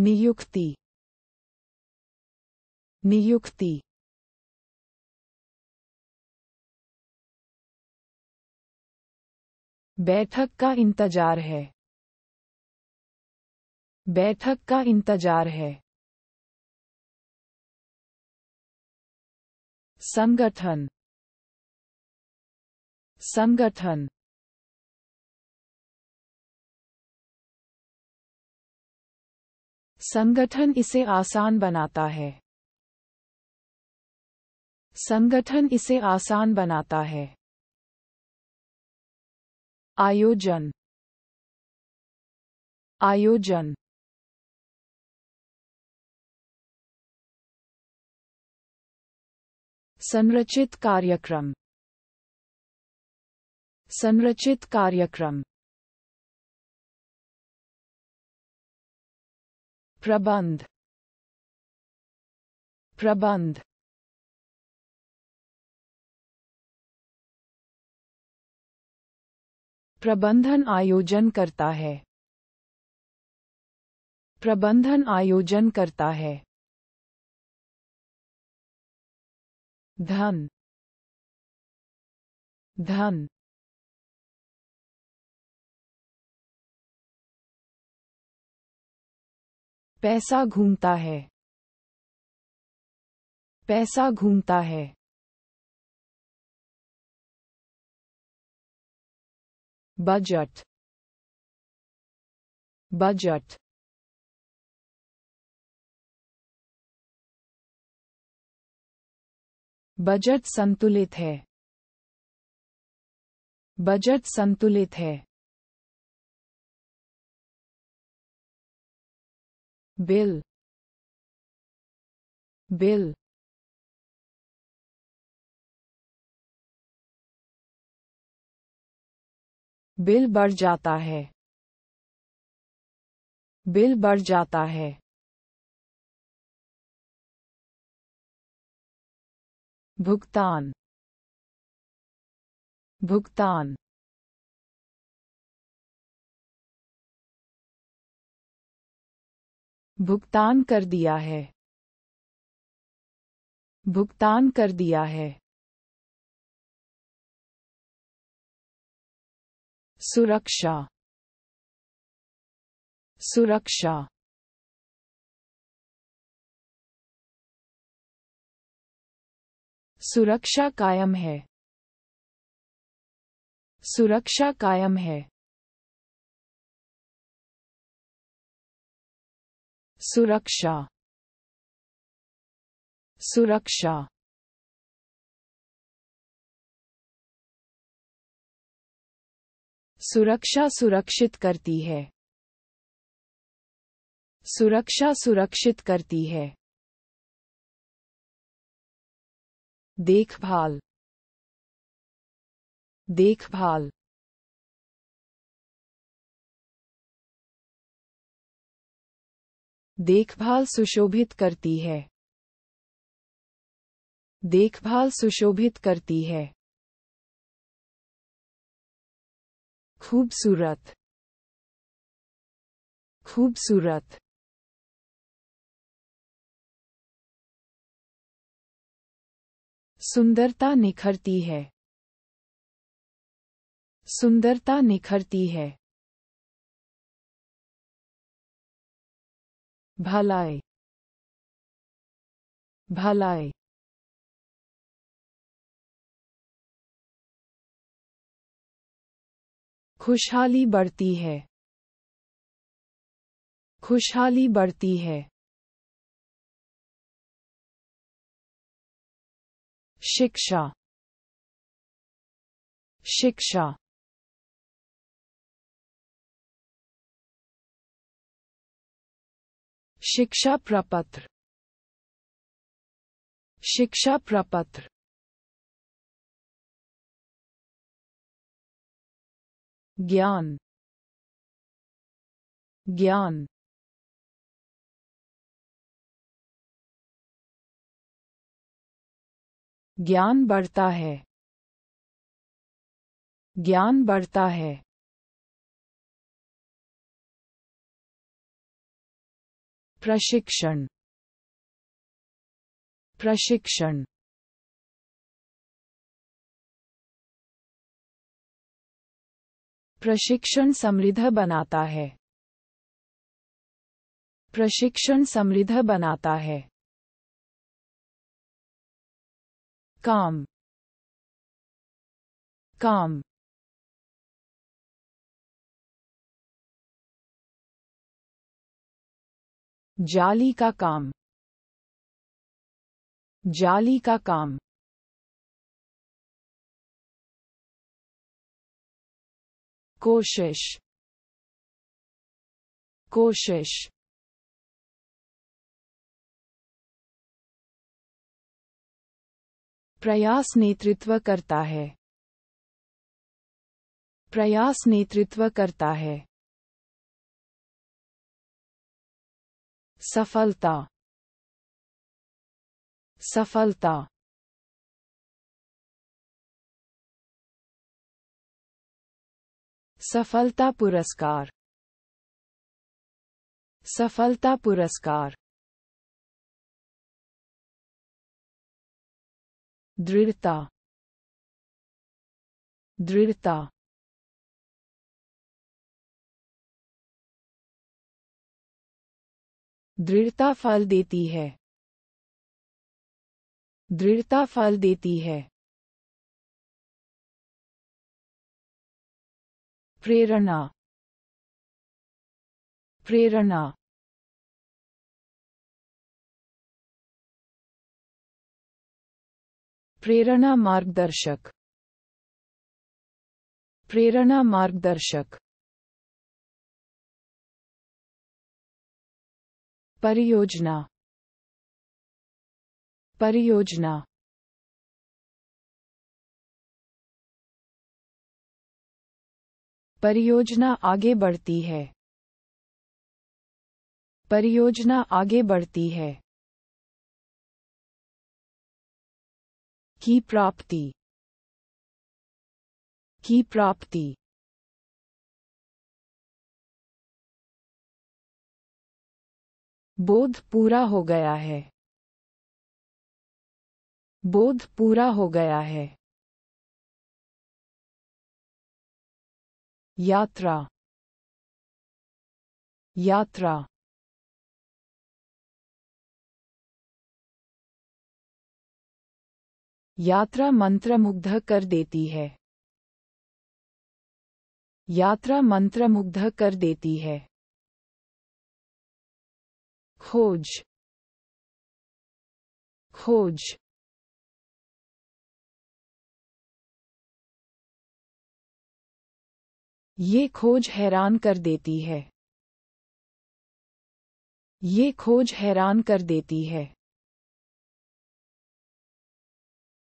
नियुक्ति नियुक्ति बैठक का इंतजार है बैठक का इंतजार है संगठन संगठन संगठन इसे आसान बनाता है संगठन इसे आसान बनाता है आयोजन आयोजन संरचित कार्यक्रम संरचित कार्यक्रम प्रबंध प्रबंध प्रबंधन आयोजन करता है प्रबंधन आयोजन करता है धन धन पैसा घूमता है पैसा घूमता है बजट बजट बजट संतुलित है बजट संतुलित है bill bill बिल बढ़ जाता है बिल बढ़ जाता है भुगतान भुगतान भुगतान कर दिया है भुगतान कर दिया है सुरक्षा सुरक्षा सुरक्षा कायम है सुरक्षा कायम है सुरक्षा सुरक्षा सुरक्षा सुरक्षित करती है सुरक्षा सुरक्षित करती है देखभाल देखभाल देखभाल सुशोभित करती है देखभाल सुशोभित करती है खूबसूरत खूबसूरत सुंदरता निखरती है सुंदरता निखरती है भलाई भलाई खुशहाली बढ़ती है खुशहाली बढ़ती है शिक्षा शिक्षा शिक्षा प्रपत्र शिक्षा प्रपत्र ज्ञान ज्ञान ज्ञान बढ़ता है ज्ञान बढ़ता है प्रशिक्षण प्रशिक्षण प्रशिक्षण समृद्ध बनाता है प्रशिक्षण समृद्ध बनाता है काम काम जाली का काम जाली का काम कोशिश कोशिश प्रयास नेतृत्व करता है प्रयास नेतृत्व करता है सफलता सफलता सफलता पुरस्कार सफलता पुरस्कार दृढ़ता दृढ़ता दृढ़ता फल देती है दृढ़ता फल देती है प्रेरणा प्रेरणा प्रेरणा मार्गदर्शक प्रेरणा मार्गदर्शक परियोजना परियोजना परियोजना आगे बढ़ती है परियोजना आगे बढ़ती है की प्राप्ति की प्राप्ति बोध पूरा हो गया है बोध पूरा हो गया है यात्रा यात्रा यात्रा मंत्रमुग्ध कर देती है यात्रा मंत्रमुग्ध कर देती है खोज खोज ये खोज हैरान कर देती है ये खोज हैरान कर देती है